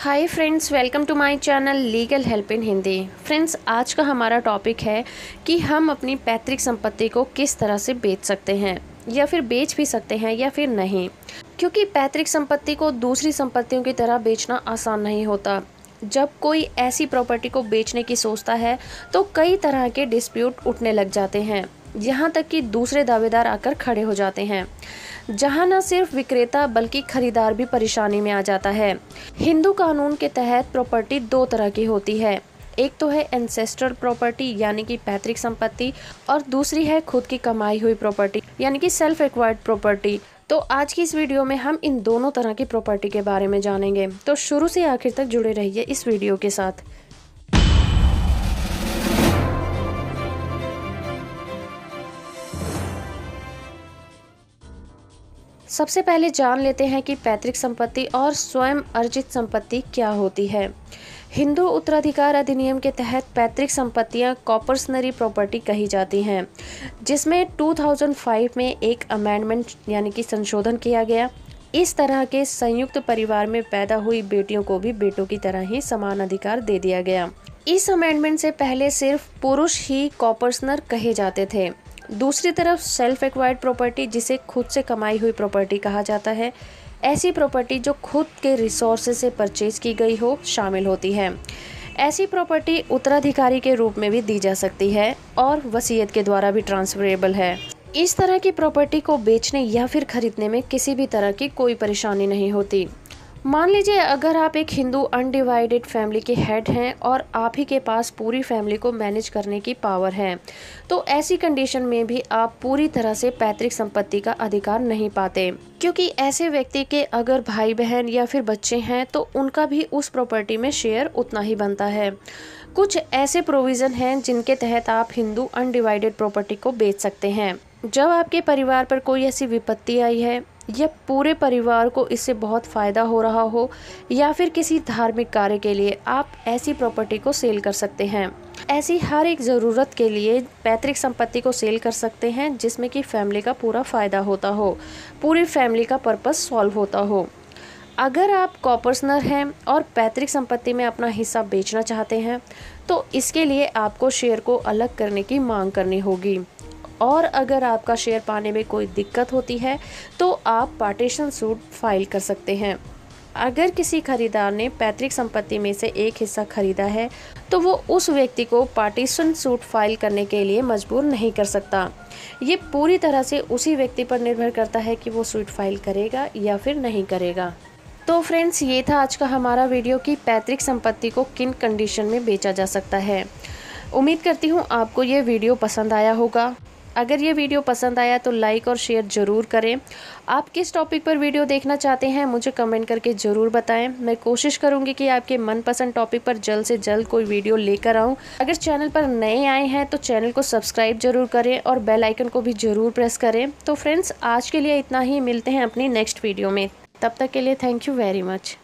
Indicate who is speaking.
Speaker 1: hi friends welcome to my channel legal help in Hindi friends आज का हमारा topic है कि हम अपनी पैतृक संपत्ति को किस तरह से बेच सकते हैं या फिर बेच भी सकते हैं या फिर नहीं क्योंकि पैतृक संपत्ति को दूसरी संपत्तियों की तरह बेचना आसान नहीं होता जब कोई ऐसी प्रॉपर्टी को बेचने की सोचता है तो कई तरह के डिस्प्यूट उठने लग जाते हैं यहाँ तक कि दूसरे दावेदार आकर खड़े हो जाते हैं जहाँ न सिर्फ विक्रेता बल्कि खरीदार भी परेशानी में आ जाता है हिंदू कानून के तहत प्रॉपर्टी दो तरह की होती है एक तो है एंसेस्ट्रल प्रॉपर्टी यानी कि पैतृक संपत्ति और दूसरी है खुद की कमाई हुई प्रॉपर्टी यानी कि सेल्फ एक्वायर्ड प्रॉपर्टी तो आज की इस वीडियो में हम इन दोनों तरह की प्रॉपर्टी के बारे में जानेंगे तो शुरू से आखिर तक जुड़े रहिए इस वीडियो के साथ सबसे पहले जान लेते हैं कि पैतृक संपत्ति और स्वयं अर्जित संपत्ति क्या होती है हिंदू उत्तराधिकार अधिनियम के तहत पैतृक संपत्तियां कॉपर्सनरी प्रॉपर्टी कही जाती हैं जिसमें 2005 में एक अमेंडमेंट यानी कि संशोधन किया गया इस तरह के संयुक्त परिवार में पैदा हुई बेटियों को भी बेटों की तरह ही समान अधिकार दे दिया गया इस अमेंडमेंट से पहले सिर्फ पुरुष ही कॉपर्सनर कहे जाते थे दूसरी तरफ सेल्फ एक्वायर्ड प्रॉपर्टी जिसे खुद से कमाई हुई प्रॉपर्टी कहा जाता है ऐसी प्रॉपर्टी जो खुद के रिसोर्स से परचेज की गई हो शामिल होती है ऐसी प्रॉपर्टी उत्तराधिकारी के रूप में भी दी जा सकती है और वसीयत के द्वारा भी ट्रांसफरेबल है इस तरह की प्रॉपर्टी को बेचने या फिर खरीदने में किसी भी तरह की कोई परेशानी नहीं होती मान लीजिए अगर आप एक हिंदू अनडिवाइडेड फैमिली के हेड हैं और आप ही के पास पूरी फैमिली को मैनेज करने की पावर है तो ऐसी कंडीशन में भी आप पूरी तरह से पैतृक संपत्ति का अधिकार नहीं पाते क्योंकि ऐसे व्यक्ति के अगर भाई बहन या फिर बच्चे हैं तो उनका भी उस प्रॉपर्टी में शेयर उतना ही बनता है कुछ ऐसे प्रोविज़न हैं जिनके तहत आप हिंदू अनडिवाइडेड प्रॉपर्टी को बेच सकते हैं जब आपके परिवार पर कोई ऐसी विपत्ति आई है या पूरे परिवार को इससे बहुत फ़ायदा हो रहा हो या फिर किसी धार्मिक कार्य के लिए आप ऐसी प्रॉपर्टी को सेल कर सकते हैं ऐसी हर एक ज़रूरत के लिए पैतृक संपत्ति को सेल कर सकते हैं जिसमें कि फैमिली का पूरा फ़ायदा होता हो पूरी फैमिली का पर्पस सॉल्व होता हो अगर आप कॉपर्सनर हैं और पैतृक संपत्ति में अपना हिस्सा बेचना चाहते हैं तो इसके लिए आपको शेयर को अलग करने की मांग करनी होगी और अगर आपका शेयर पाने में कोई दिक्कत होती है तो आप पार्टीशन सूट फाइल कर सकते हैं अगर किसी खरीदार ने पैतृक संपत्ति में से एक हिस्सा खरीदा है तो वो उस व्यक्ति को पार्टीशन सूट फाइल करने के लिए मजबूर नहीं कर सकता ये पूरी तरह से उसी व्यक्ति पर निर्भर करता है कि वो सूट फाइल करेगा या फिर नहीं करेगा तो फ्रेंड्स ये था आज का हमारा वीडियो कि पैतृक संपत्ति को किन कंडीशन में बेचा जा सकता है उम्मीद करती हूँ आपको ये वीडियो पसंद आया होगा अगर ये वीडियो पसंद आया तो लाइक और शेयर ज़रूर करें आप किस टॉपिक पर वीडियो देखना चाहते हैं मुझे कमेंट करके ज़रूर बताएं मैं कोशिश करूँगी कि आपके मनपसंद टॉपिक पर जल्द से जल्द कोई वीडियो लेकर आऊँ अगर चैनल पर नए आए हैं तो चैनल को सब्सक्राइब ज़रूर करें और बेल आइकन को भी ज़रूर प्रेस करें तो फ्रेंड्स आज के लिए इतना ही मिलते हैं अपनी नेक्स्ट वीडियो में तब तक के लिए थैंक यू वेरी मच